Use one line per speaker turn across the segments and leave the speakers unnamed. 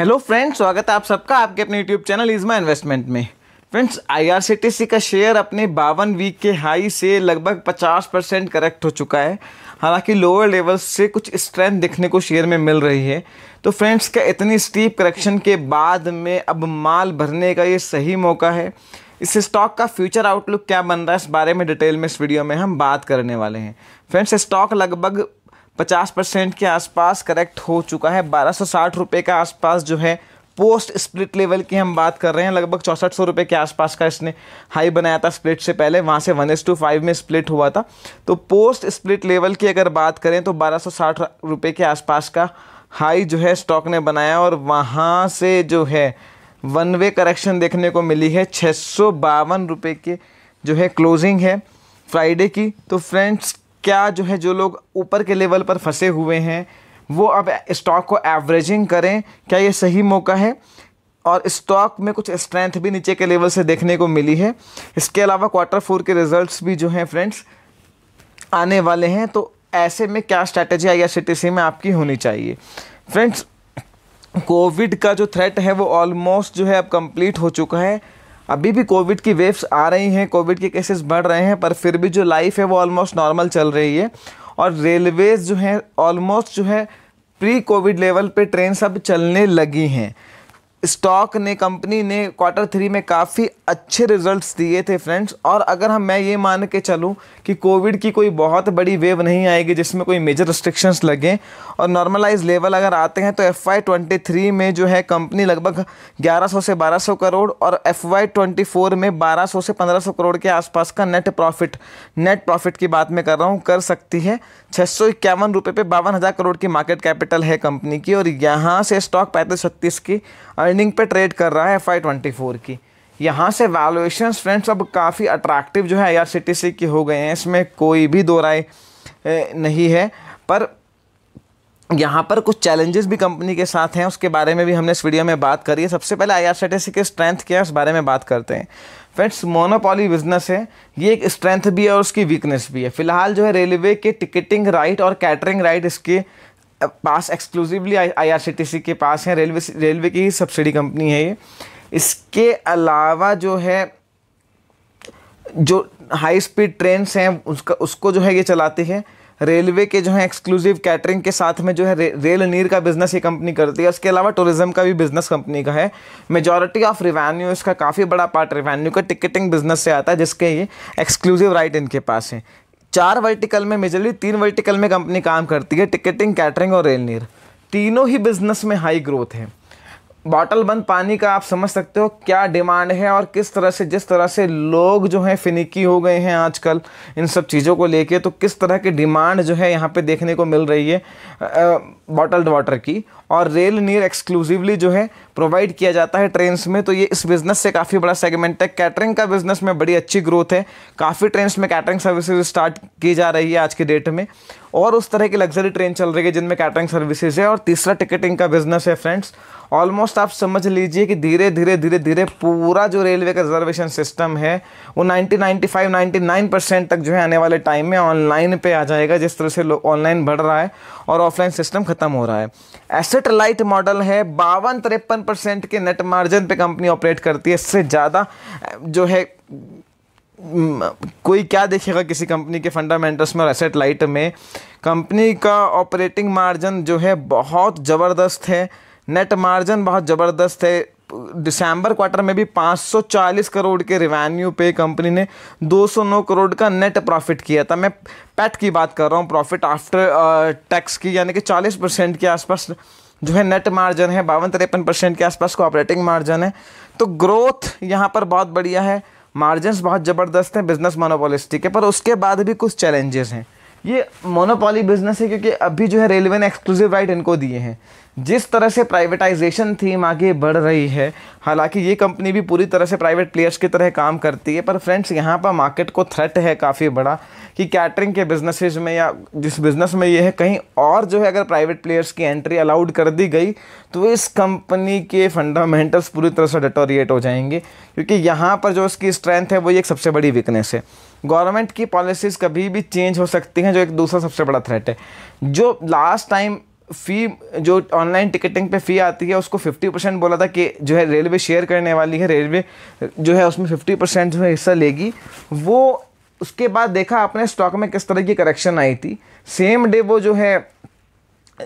hello friends स्वागत है आप सबका आपके अपने यूट्यूब चैनल इजमा इन्वेस्टमेंट में फ्रेंड्स आईआरसीटीसी का शेयर अपने बावन वीक के हाई से लगभग 50 परसेंट करेक्ट हो चुका है हालांकि लोअर लेवल से कुछ स्ट्रेंथ देखने को शेयर में मिल रही है तो फ्रेंड्स का इतनी स्टीप करेक्शन के बाद में अब माल भरने का ये सही मौका है इस स्टॉक का फ्यूचर आउटलुक क्या बन रहा है इस बारे में डिटेल में इस वीडियो में हम बात करने वाले हैं फ्रेंड्स स्टॉक लगभग पचास परसेंट के आसपास करेक्ट हो चुका है बारह सौ साठ रुपये के आसपास जो है पोस्ट स्प्लिट लेवल की हम बात कर रहे हैं लगभग चौंसठ सौ रुपये के आसपास का इसने हाई बनाया था स्प्लिट से पहले वहाँ से वन एस टू फाइव में स्प्लिट हुआ था तो पोस्ट स्प्लिट लेवल की अगर बात करें तो बारह सौ साठ रुपये के आसपास का हाई जो है स्टॉक ने बनाया और वहाँ से जो है वन वे करेक्शन देखने को मिली है छः सौ बावन रुपये के जो है क्लोजिंग है फ्राइडे की तो फ्रेंड्स क्या जो है जो लोग ऊपर के लेवल पर फंसे हुए हैं वो अब स्टॉक को एवरेजिंग करें क्या ये सही मौका है और स्टॉक में कुछ स्ट्रेंथ भी नीचे के लेवल से देखने को मिली है इसके अलावा क्वार्टर फोर के रिजल्ट्स भी जो हैं फ्रेंड्स आने वाले हैं तो ऐसे में क्या स्ट्रैटेजी आई आर में आपकी होनी चाहिए फ्रेंड्स कोविड का जो थ्रेट है वो ऑलमोस्ट जो है अब कंप्लीट हो चुका है अभी भी कोविड की वेव्स आ रही हैं कोविड के केसेस बढ़ रहे हैं पर फिर भी जो लाइफ है वो ऑलमोस्ट नॉर्मल चल रही है और रेलवेज़ जो हैं ऑलमोस्ट जो है प्री कोविड लेवल पे ट्रेन सब चलने लगी हैं स्टॉक ने कंपनी ने क्वार्टर थ्री में काफ़ी अच्छे रिजल्ट्स दिए थे फ्रेंड्स और अगर हम मैं ये मान के चलूँ कि कोविड की कोई बहुत बड़ी वेव नहीं आएगी जिसमें कोई मेजर रिस्ट्रिक्शंस लगें और नॉर्मलाइज लेवल अगर आते हैं तो एफ वाई ट्वेंटी थ्री में जो है कंपनी लगभग ग्यारह सौ से बारह सौ करोड़ और एफ वाई ट्वेंटी फोर में बारह सौ से पंद्रह सौ करोड़ के आसपास का नेट प्रॉफिट नेट प्रॉफिट की बात मैं कर रहा हूँ कर सकती है छः सौ इक्यावन रुपये पर बावन हज़ार करोड़ की मार्केट कैपिटल है कंपनी की और यहाँ से स्टॉक पैंतीस छत्तीस की अर्निंग पे ट्रेड कर रहा है एफ आई ट्वेंटी फोर की यहाँ से वैल्यूएशन फ्रेंड्स अब काफ़ी अट्रैक्टिव जो है आई आर सी की हो गए हैं इसमें कोई भी दो राय नहीं है पर यहाँ पर कुछ चैलेंजेस भी कंपनी के साथ हैं उसके बारे में भी हमने इस वीडियो में बात करी है सबसे पहले आई आर के स्ट्रेंथ क्या है उस बारे में बात करते हैं फ्रेंड्स मोनोपोली बिजनेस है ये एक स्ट्रेंथ भी है और उसकी वीकनेस भी है फिलहाल जो है रेलवे के टिकटिंग राइट और कैटरिंग राइट इसके पास एक्सक्लूसिवली आईआरसीटीसी के पास है रेलवे रेलवे की ही सब्सिडी कंपनी है ये इसके अलावा जो है जो हाई स्पीड ट्रेन्स हैं उसका उसको जो है ये चलाती है रेलवे के जो है एक्सक्लूसिव कैटरिंग के साथ में जो है रे, रेल नीर का बिज़नेस ये कंपनी करती है उसके अलावा टूरिज़्म का भी बिज़नेस कंपनी का है मेजॉरिटी ऑफ रिवेन्यू इसका काफ़ी बड़ा पार्ट रिवेन्यू का टिकटिंग बिज़नेस से आता है जिसके ये एक्सक्लूसिव राइट इनके पास है चार वर्टिकल में मेजरली तीन वर्टिकल में कंपनी काम करती है टिकटिंग कैटरिंग और रेलनीर तीनों ही बिजनेस में हाई ग्रोथ है बॉटल बंद पानी का आप समझ सकते हो क्या डिमांड है और किस तरह से जिस तरह से लोग जो हैं फिनिकी हो गए हैं आजकल इन सब चीज़ों को लेके तो किस तरह की डिमांड जो है यहाँ पे देखने को मिल रही है आ, बॉटल्ड वाटर की और रेल नीर एक्सक्लूसिवली जो है प्रोवाइड किया जाता है ट्रेन में तो ये इस बिज़नेस से काफ़ी बड़ा सेगमेंट है कैटरिंग का बिज़नेस में बड़ी अच्छी ग्रोथ है काफ़ी ट्रेन में कैटरिंग सर्विसेज स्टार्ट की जा रही है आज के डेट में और उस तरह की लग्जरी ट्रेन चल रही है जिनमें कैटरिंग सर्विसेज है और तीसरा टिकटिंग का बिज़नेस है फ्रेंड्स ऑलमोस्ट आप समझ लीजिए कि धीरे धीरे धीरे धीरे पूरा जो रेलवे का रिजर्वेशन सिस्टम है वो 90 95 99 परसेंट तक जो है आने वाले टाइम में ऑनलाइन पे आ जाएगा जिस तरह से ऑनलाइन बढ़ रहा है और ऑफलाइन सिस्टम खत्म खत्म हो रहा है एसेट लाइट मॉडल है बावन तिरपन परसेंट के नेट मार्जिन पे कंपनी ऑपरेट करती है इससे ज़्यादा जो है कोई क्या देखेगा किसी कंपनी के फंडामेंटल्स में और एसेट लाइट में कंपनी का ऑपरेटिंग मार्जिन जो है बहुत ज़बरदस्त है नेट मार्जिन बहुत ज़बरदस्त है दिसंबर क्वार्टर में भी 540 करोड़ के रिवेन्यू पे कंपनी ने 209 करोड़ का नेट प्रॉफिट किया था मैं पैट की बात कर रहा हूँ प्रॉफिट आफ्टर टैक्स की यानी कि 40 परसेंट के आसपास जो है नेट मार्जिन है बावन तिरपन परसेंट के आसपास को ऑपरेटिंग मार्जिन है तो ग्रोथ यहाँ पर बहुत बढ़िया है मार्जिन बहुत ज़बरदस्त हैं बिजनेस मोनोपोलिस्टिक है पर उसके बाद भी कुछ चैलेंजेस हैं ये मोनोपॉली बिजनेस है क्योंकि अभी जो है रेलवे ने एक्सक्लूसिव राइट इनको दिए हैं जिस तरह से प्राइवेटाइजेशन थीम आगे बढ़ रही है हालांकि ये कंपनी भी पूरी तरह से प्राइवेट प्लेयर्स की तरह काम करती है पर फ्रेंड्स यहाँ पर मार्केट को थ्रेट है काफ़ी बड़ा कि कैटरिंग के बिजनेसेस में या जिस बिज़नेस में ये है कहीं और जो है अगर प्राइवेट प्लेयर्स की एंट्री अलाउड कर दी गई तो इस कंपनी के फंडामेंटल्स पूरी तरह से डिटोरिएट हो जाएंगे क्योंकि यहाँ पर जो इसकी स्ट्रेंथ है वो एक सबसे बड़ी वीकनेस है गवर्नमेंट की पॉलिसीज़ कभी भी चेंज हो सकती हैं जो एक दूसरा सबसे बड़ा थ्रेट है जो लास्ट टाइम फ़ी जो ऑनलाइन टिकटिंग पे फ़ी आती है उसको 50 परसेंट बोला था कि जो है रेलवे शेयर करने वाली है रेलवे जो है उसमें 50 परसेंट जो है हिस्सा लेगी वो उसके बाद देखा आपने स्टॉक में किस तरह की करेक्शन आई थी सेम डे वो जो है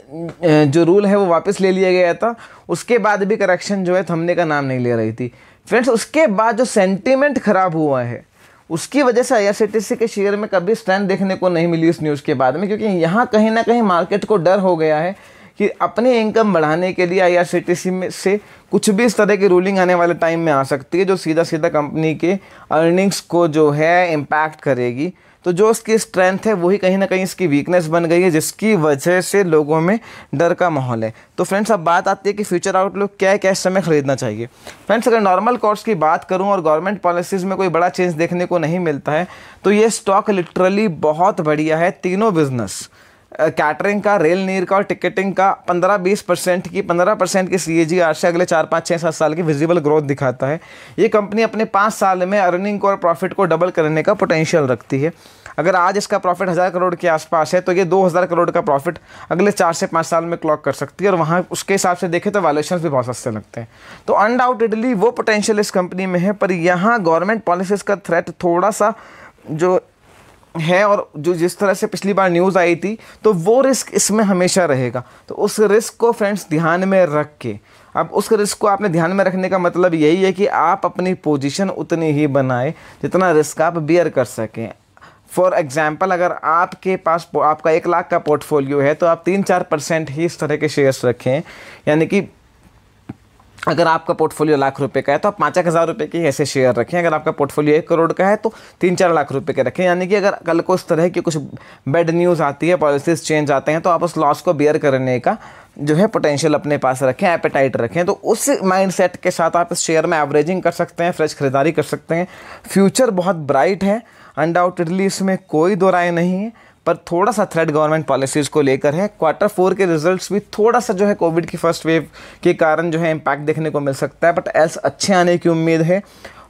जो रूल है वो वापस ले लिया गया था उसके बाद भी करेक्शन जो है थमने का नाम नहीं ले रही थी फ्रेंड्स उसके बाद जो सेंटिमेंट ख़राब हुआ है उसकी वजह से आई के शेयर में कभी स्ट्रेंथ देखने को नहीं मिली इस न्यूज़ के बाद में क्योंकि यहाँ कहीं ना कहीं मार्केट को डर हो गया है कि अपने इनकम बढ़ाने के लिए आई में से कुछ भी इस तरह की रूलिंग आने वाले टाइम में आ सकती है जो सीधा सीधा कंपनी के अर्निंग्स को जो है इम्पैक्ट करेगी तो जो उसकी स्ट्रेंथ है वही कहीं ना कहीं इसकी वीकनेस बन गई है जिसकी वजह से लोगों में डर का माहौल है तो फ्रेंड्स अब बात आती है कि फ्यूचर आउटलुक क्या है क्या समय ख़रीदना चाहिए फ्रेंड्स अगर नॉर्मल कोर्स की बात करूँ और गवर्नमेंट पॉलिसीज़ में कोई बड़ा चेंज देखने को नहीं मिलता है तो ये स्टॉक लिटरली बहुत बढ़िया है तीनों बिज़नेस कैटरिंग का रेल नीर का और टिकटिंग का 15-20 परसेंट की 15 परसेंट की सी ए जी से अगले चार पाँच छः सात साल की विजिबल ग्रोथ दिखाता है ये कंपनी अपने पाँच साल में अर्निंग को और प्रॉफिट को डबल करने का पोटेंशियल रखती है अगर आज इसका प्रॉफिट हज़ार करोड़ के आसपास है तो ये दो हज़ार करोड़ का प्रॉफिट अगले चार से पाँच साल में क्लॉक कर सकती है और वहाँ उसके हिसाब से देखें तो वैल्यूशन भी बहुत सस्ते लगते हैं तो अनडाउटेडली वो पोटेंशियल इस कंपनी में है पर यहाँ गवर्नमेंट पॉलिसीज़ का थ्रेट थोड़ा सा जो है और जो जिस तरह से पिछली बार न्यूज़ आई थी तो वो रिस्क इसमें हमेशा रहेगा तो उस रिस्क को फ्रेंड्स ध्यान में रख के अब उस रिस्क को आपने ध्यान में रखने का मतलब यही है कि आप अपनी पोजीशन उतनी ही बनाए जितना रिस्क आप बियर कर सकें फॉर एग्ज़ाम्पल अगर आपके पास आपका एक लाख का पोर्टफोलियो है तो आप तीन चार परसेंट ही इस तरह के शेयर्स रखें यानी कि अगर आपका पोर्टफोलियो लाख रुपए का है तो आप पाँच एक हज़ार रुपये के ऐसे शेयर रखें अगर आपका पोर्टफोलियो एक करोड़ का है तो तीन चार लाख रुपए के रखें यानी कि अगर कल को इस तरह की कुछ बैड न्यूज़ आती है पॉलिसीज चेंज आते हैं तो आप उस लॉस को बियर करने का जो है पोटेंशियल अपने पास रखें एपेटाइट रखें तो उस माइंड के साथ आप इस शेयर में एवरेजिंग कर सकते हैं फ्रेश खरीदारी कर सकते हैं फ्यूचर बहुत ब्राइट है अनडाउटेडली इसमें कोई दो राय नहीं है पर थोड़ा सा थ्रेड गवर्नमेंट पॉलिसीज़ को लेकर है क्वार्टर फोर के रिजल्ट्स भी थोड़ा सा जो है कोविड की फर्स्ट वेव के कारण जो है इम्पैक्ट देखने को मिल सकता है बट एल्स अच्छे आने की उम्मीद है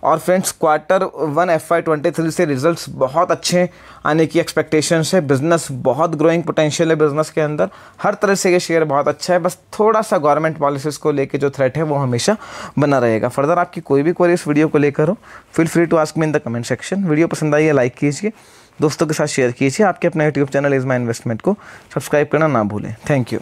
और friends quarter one F I twenty three से रिजल्ट्स बहुत अच्छे आने की एक्सपेक्टेशंस है बिज़नेस बहुत ग्रोइंग पोटेंशियल है बिज़नेस के अंदर हर तरह से ये शेयर बहुत अच्छा है बस थोड़ा सा गवर्नमेंट पॉलिसीज़ को लेकर जो थ्रेट है वो हमेशा बना रहेगा फर्दर आपकी कोई भी क्वेरी इस वीडियो को लेकर हो feel free to ask me in the comment section video पसंद आई है लाइक कीजिए दोस्तों के साथ शेयर कीजिए आपके अपना YouTube channel is my investment को सब्सक्राइब करना ना भूलें थैंक यू